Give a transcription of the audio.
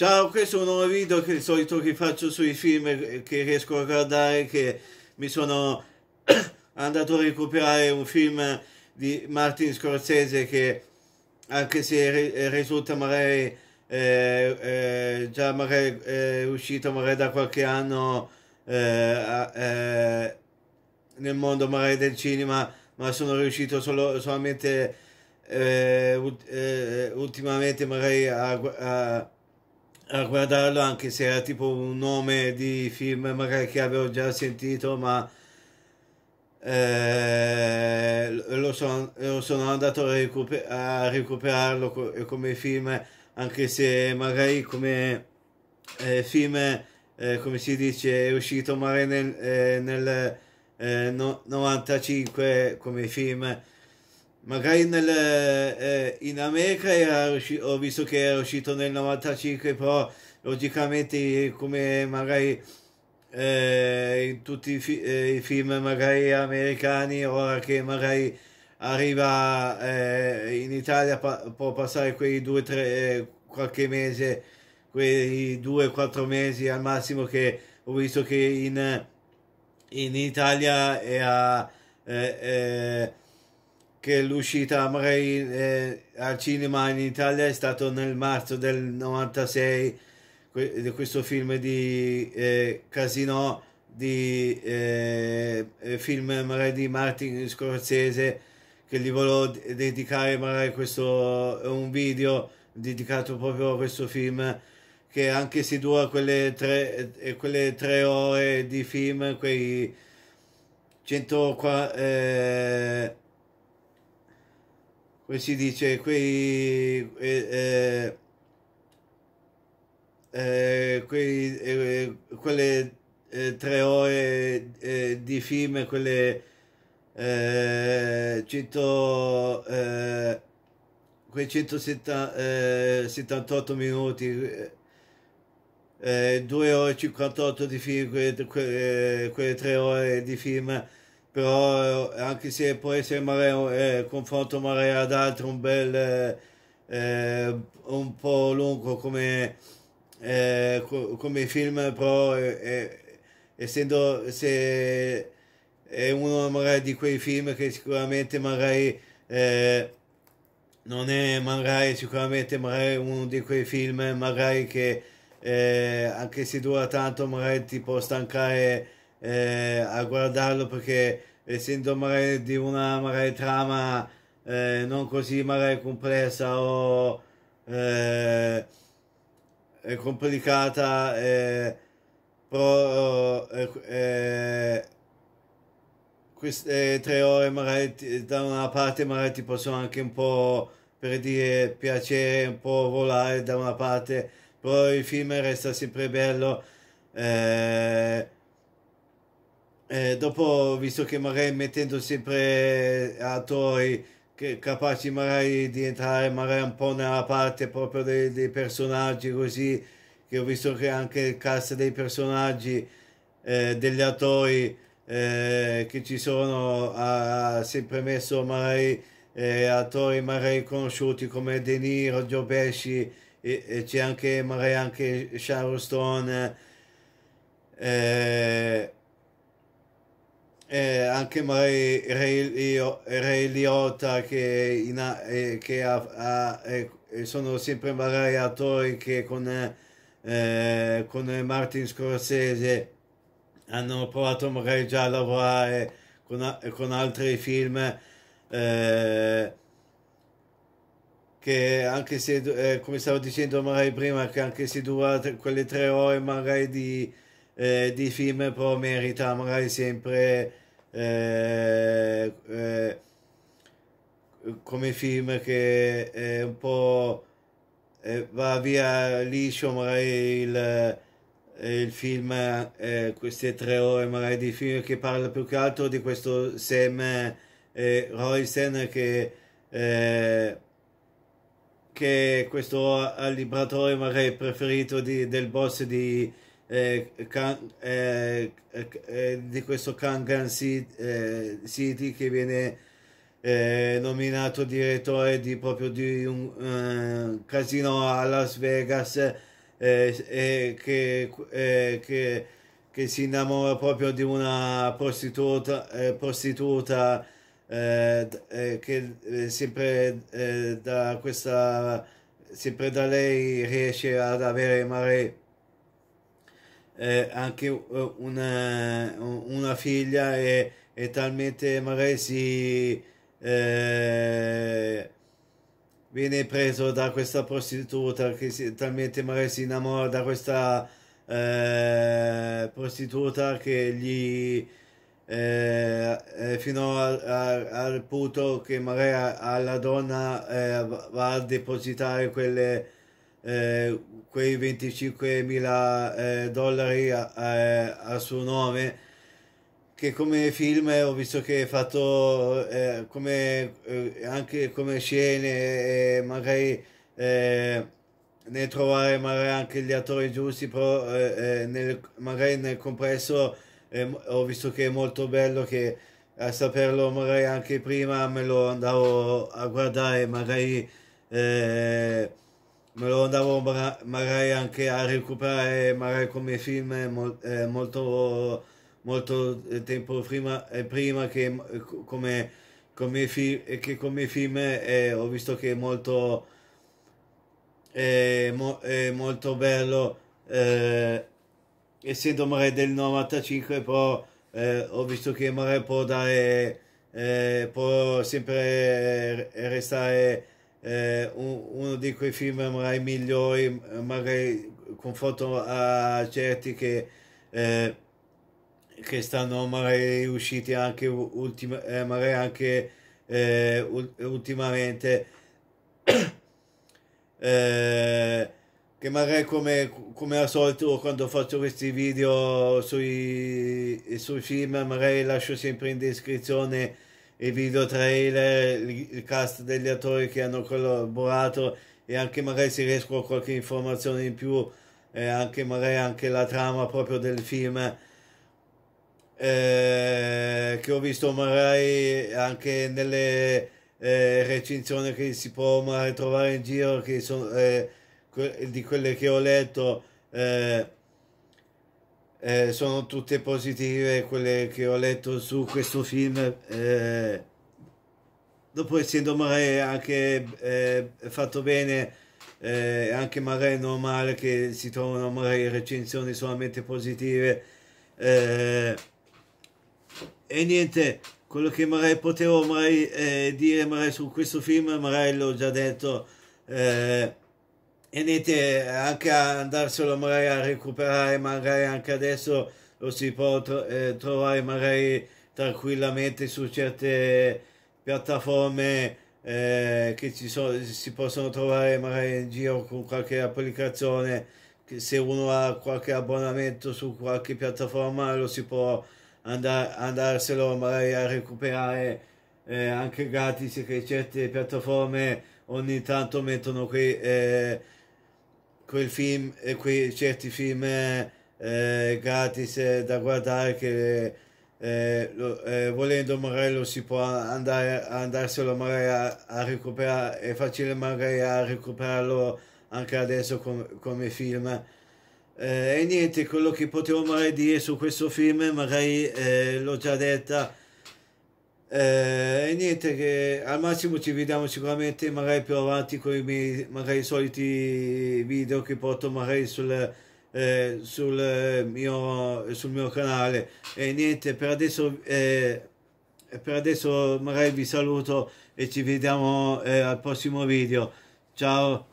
Ciao, questo è un nuovo video che di solito che faccio sui film che riesco a guardare, che mi sono andato a recuperare un film di Martin Scorsese che anche se risulta magari eh, eh, già magari eh, uscito magari da qualche anno eh, eh, nel mondo magari del cinema, ma sono riuscito solo, solamente eh, ultimamente magari a, a a guardarlo anche se era tipo un nome di film magari che avevo già sentito ma eh, lo, son, lo, sono andato a, recuper- a recuperarlo co- come film anche se magari come eh, film eh, come si dice è uscito magari nel, eh, nel eh, no- 95 come film magari nel, eh, in America era usci- ho visto che era uscito nel 95 però logicamente come magari eh, in tutti i, fi- eh, i, film magari americani ora che magari arriva eh, in Italia pa- può passare quei due tre eh, qualche mese quei due quattro mesi al massimo che ho visto che in, in Italia era eh, che l'uscita Amrei eh, al cinema in Italia è stato nel marzo del 96 que- questo film di eh, Casino di eh, eh film Amrei di Martin Scorsese che gli volevo dedicare magari questo un video dedicato proprio a questo film che anche se dura quelle tre, eh, quelle tre ore di film quei 140 come si dice, quei, eh, eh, quei quelle tre ore di film, quelle eh, 100, eh, quei 178 eh, minuti, eh, 2 ore e 58 di film, quelle, quelle, quelle 3 ore di film però eh, anche se può essere mare, eh, confronto marea ad altro un bel eh, eh, un po' lungo come, eh, come film però eh, essendo se è uno magari di quei film che sicuramente magari non è magari sicuramente magari uno di quei film magari che anche se dura tanto magari ti può stancare eh, a guardarlo perché essendo eh, magari di una magari trama eh, non così magari complessa o eh, complicata eh, però eh, queste tre ore magari da una parte magari ti possono anche un po' per dire piacere un po' volare da una parte però il film resta sempre bello eh, eh, dopo, visto che magari mettendo sempre eh, attori che, capaci magari di entrare magari un po' nella parte proprio dei, dei personaggi così, che ho visto che anche il cast dei personaggi, eh, degli attori eh, che ci sono, ha sempre messo magari eh, attori magari conosciuti come De Niro, Joe Pesci, e, e c'è anche magari anche Sharon Stone eh, eh, anche Ray, Ray, Liotta che, in, eh, che ha, ha, eh, sono sempre magari attori che con, eh, con Martin Scorsese hanno provato magari già a lavorare con, con altri film eh, che anche se eh, come stavo dicendo magari prima che anche se dura quelle tre ore magari di eh, di film però merita magari sempre eh, eh, come film che è eh, un po' eh, va via liscio magari il, eh, il film queste tre ore magari di film che parla più che altro di questo Sam eh, Roysten che che questo al magari preferito di, del boss di eh, can, eh, eh, eh, di questo Kangan eh, City, che viene eh, nominato direttore di proprio di un casino a Las Vegas che, che, che, si innamora proprio di una prostituta, prostituta che sempre da questa sempre da lei riesce ad avere mare eh, anche eh, una, eh, una, figlia e, e, talmente magari si eh, viene preso da questa prostituta che si, talmente magari si innamora da questa eh, prostituta che gli eh, fino al, al, al punto che magari alla donna va a depositare quelle eh, quei 25 mila eh, dollari a, a, a, suo nome che come film eh, ho visto che è fatto eh, come, eh, anche come scene e magari eh, nel trovare magari anche gli attori giusti però nel, magari nel complesso ho visto che è molto bello che a saperlo magari anche prima me lo andavo a guardare magari eh, me lo andavo magari anche a recuperare magari come film eh, eh, molto, molto eh, tempo prima, prima che come, come, fi, che come film eh, ho visto che è molto, eh, mo, è molto bello eh, essendo magari del 95 però ho visto che magari può dare può sempre restare eh, uno di quei film magari migliori, magari confronto a certi che, eh, che stanno magari usciti anche, ultima, eh, magari anche eh, ultimamente. Eh, che magari come, come al solito quando faccio questi video sui, sui film magari lascio sempre in descrizione i video trailer, il cast degli attori che hanno collaborato e anche magari si riescono qualche informazione in più e eh, anche magari anche la trama proprio del film eh, che ho visto magari anche nelle eh, recensioni che si può trovare in giro che sono eh, que di quelle che ho letto eh, eh, sono tutte positive quelle che ho letto su questo film. Eh, dopo essendo Mare anche eh, fatto bene, eh, anche Mare è normale che si trovano Mare recensioni solamente positive. Eh, e niente, quello che Mare potevo Mare, eh, dire Mare su questo film, Mare l'ho già detto. Eh, e niente anche andarselo magari a recuperare magari anche adesso lo si può tro eh, trovare magari tranquillamente su certe piattaforme eh, che ci sono, si possono trovare magari in giro con qualche applicazione che se uno ha qualche abbonamento su qualche piattaforma lo si può andar andarselo magari a recuperare eh, anche gratis che certe piattaforme ogni tanto mettono qui eh, quel film, eh, quei certi film eh, eh gratis eh, da guardare che eh, lo, eh, volendo magari lo si può andare andarselo magari a, a, recuperare è facile magari a recuperarlo anche adesso com, come film eh, e niente quello che potevo magari dire su questo film magari l'ho già detta eh, e niente, che al massimo ci vediamo sicuramente magari più avanti con i miei magari soliti video che porto magari sul, eh, sul, eh, mio, sul mio canale. E niente, per adesso, eh, per adesso magari vi saluto e ci vediamo eh, al prossimo video. Ciao!